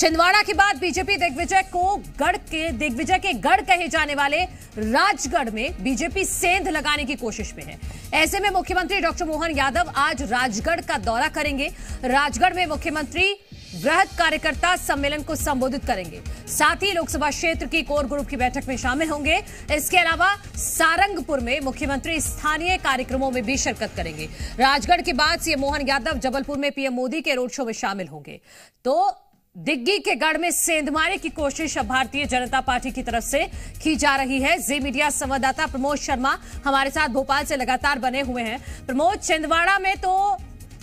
छिंदवाड़ा के बाद बीजेपी दिग्विजय को गढ़ के दिग्विजय के गढ़ कहे जाने वाले राजगढ़ में बीजेपी सेंध लगाने की कोशिश में है ऐसे में मुख्यमंत्री डॉक्टर मोहन यादव आज राजगढ़ का दौरा करेंगे राजगढ़ में मुख्यमंत्री वृहद कार्यकर्ता सम्मेलन को संबोधित करेंगे साथ ही लोकसभा क्षेत्र की कोर ग्रुप की बैठक में शामिल होंगे इसके अलावा सारंगपुर में मुख्यमंत्री स्थानीय कार्यक्रमों में भी शिरकत करेंगे राजगढ़ के बाद सीएम मोहन यादव जबलपुर में पीएम मोदी के रोड शो में शामिल होंगे तो दिग्गी के गढ़ में सेंध मारे की कोशिश भारतीय जनता पार्टी की तरफ से की जा रही है जी मीडिया संवाददाता प्रमोद शर्मा हमारे साथ भोपाल से लगातार बने हुए हैं प्रमोद छिंदवाड़ा में तो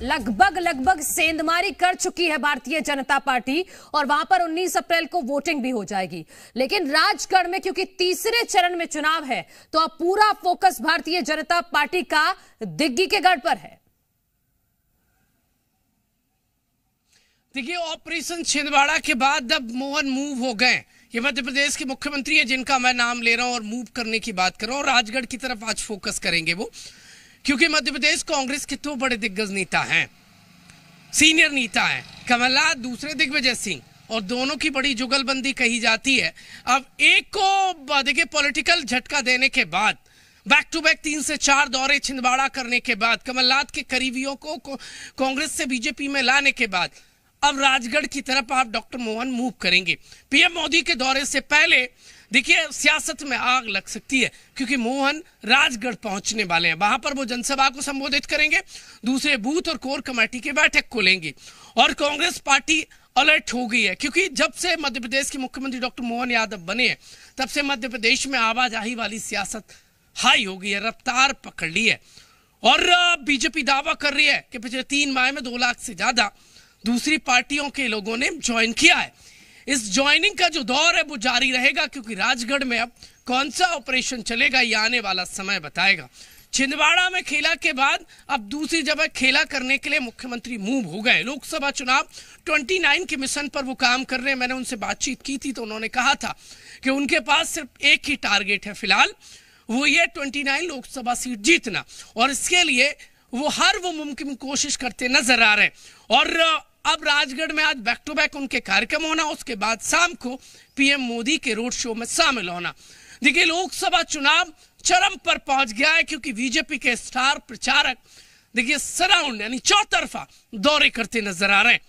लगभग लगभग सेंधमारी कर चुकी है भारतीय जनता पार्टी और वहां पर 19 अप्रैल को वोटिंग भी हो जाएगी लेकिन राजगढ़ में क्योंकि तीसरे चरण में चुनाव है तो अब पूरा फोकस भारतीय जनता पार्टी का दिग्गी के गढ़ पर है देखिए ऑपरेशन छिंदवाड़ा के बाद जब मोहन मूव हो गए ये मध्य प्रदेश के मुख्यमंत्री है जिनका मैं नाम ले रहा हूँ और मूव करने की बात कर रहा हूँ राजगढ़ की तरफ आज फोकस करेंगे वो क्योंकि मध्य प्रदेश कांग्रेस के दो तो बड़े दिग्गज नेता हैं सीनियर नेता हैं कमलनाथ दूसरे दिग्विजय सिंह और दोनों की बड़ी जुगलबंदी कही जाती है अब एक को देखिए पॉलिटिकल झटका देने के बाद बैक टू बैक तीन से चार दौरे छिंदवाड़ा करने के बाद कमलनाथ के करीबियों को कांग्रेस से बीजेपी में लाने के बाद अब राजगढ़ की तरफ आप डॉक्टर मोहन मूव करेंगे पीएम मोदी के दौरे से पहले देखिए सियासत में आग लग सकती है क्योंकि मोहन राजगढ़ पहुंचने वाले हैं वहां पर वो जनसभा को संबोधित करेंगे दूसरे बूथ और कोर कमेटी की बैठक को लेंगे और कांग्रेस पार्टी अलर्ट हो गई है क्योंकि जब से मध्य प्रदेश के मुख्यमंत्री डॉक्टर मोहन यादव बने हैं तब से मध्य प्रदेश में आवाजाही वाली सियासत हाई हो गई है रफ्तार पकड़ ली है और बीजेपी दावा कर रही है कि पिछले तीन माह में दो लाख से ज्यादा दूसरी पार्टियों के लोगों ने ज्वाइन किया है इस ज्वाइनिंग का जो दौर है वो जारी रहेगा क्योंकि राजगढ़ में अब कौन सा ऑपरेशन चलेगा ये आने वाला समय बताएगा छिंदवाड़ा में खेला के बाद अब दूसरी जगह खेला करने के लिए मुख्यमंत्री मूव हो गए लोकसभा चुनाव 29 के मिशन पर वो काम कर रहे हैं मैंने उनसे बातचीत की थी तो उन्होंने कहा था कि उनके पास सिर्फ एक ही टारगेट है फिलहाल वो ये 29 लोकसभा सीट जीतना और इसके लिए वो हर वो मुमकिन कोशिश करते नजर आ रहे हैं और अब राजगढ़ में आज बैक टू बैक उनके कार्यक्रम होना उसके बाद शाम को पीएम मोदी के रोड शो में शामिल होना देखिए लोकसभा चुनाव चरम पर पहुंच गया है क्योंकि बीजेपी के स्टार प्रचारक देखिए सराउंड यानी चौतरफा दौरे करते नजर आ रहे हैं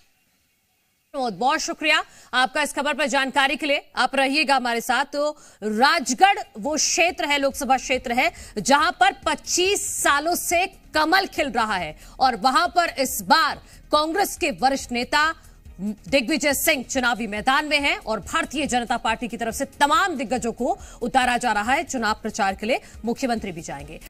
बहुत शुक्रिया आपका इस खबर पर जानकारी के लिए आप रहिएगा हमारे साथ तो राजगढ़ वो क्षेत्र है लोकसभा क्षेत्र है जहां पर 25 सालों से कमल खिल रहा है और वहां पर इस बार कांग्रेस के वरिष्ठ नेता दिग्विजय सिंह चुनावी मैदान में हैं और भारतीय जनता पार्टी की तरफ से तमाम दिग्गजों को उतारा जा रहा है चुनाव प्रचार के लिए मुख्यमंत्री भी जाएंगे